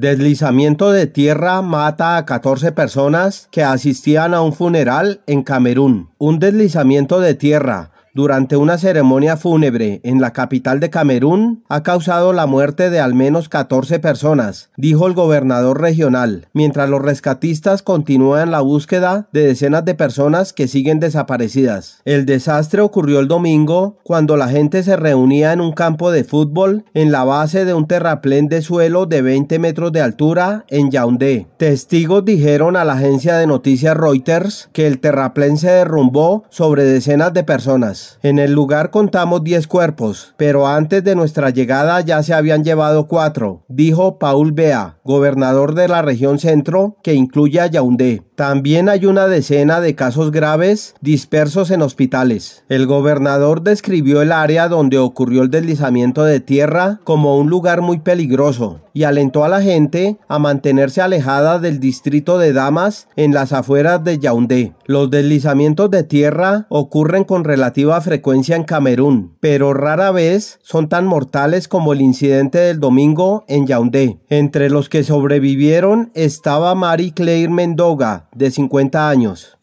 Deslizamiento de tierra mata a 14 personas que asistían a un funeral en Camerún. Un deslizamiento de tierra durante una ceremonia fúnebre en la capital de Camerún ha causado la muerte de al menos 14 personas, dijo el gobernador regional, mientras los rescatistas continúan la búsqueda de decenas de personas que siguen desaparecidas. El desastre ocurrió el domingo cuando la gente se reunía en un campo de fútbol en la base de un terraplén de suelo de 20 metros de altura en Yaoundé. Testigos dijeron a la agencia de noticias Reuters que el terraplén se derrumbó sobre decenas de personas. En el lugar contamos 10 cuerpos, pero antes de nuestra llegada ya se habían llevado cuatro, dijo Paul Bea, gobernador de la región centro, que incluye a Yaoundé. También hay una decena de casos graves dispersos en hospitales. El gobernador describió el área donde ocurrió el deslizamiento de tierra como un lugar muy peligroso, y alentó a la gente a mantenerse alejada del distrito de Damas en las afueras de Yaoundé. Los deslizamientos de tierra ocurren con relativa frecuencia en Camerún, pero rara vez son tan mortales como el incidente del domingo en Yaoundé. Entre los que sobrevivieron estaba Marie Claire Mendoga, de 50 años.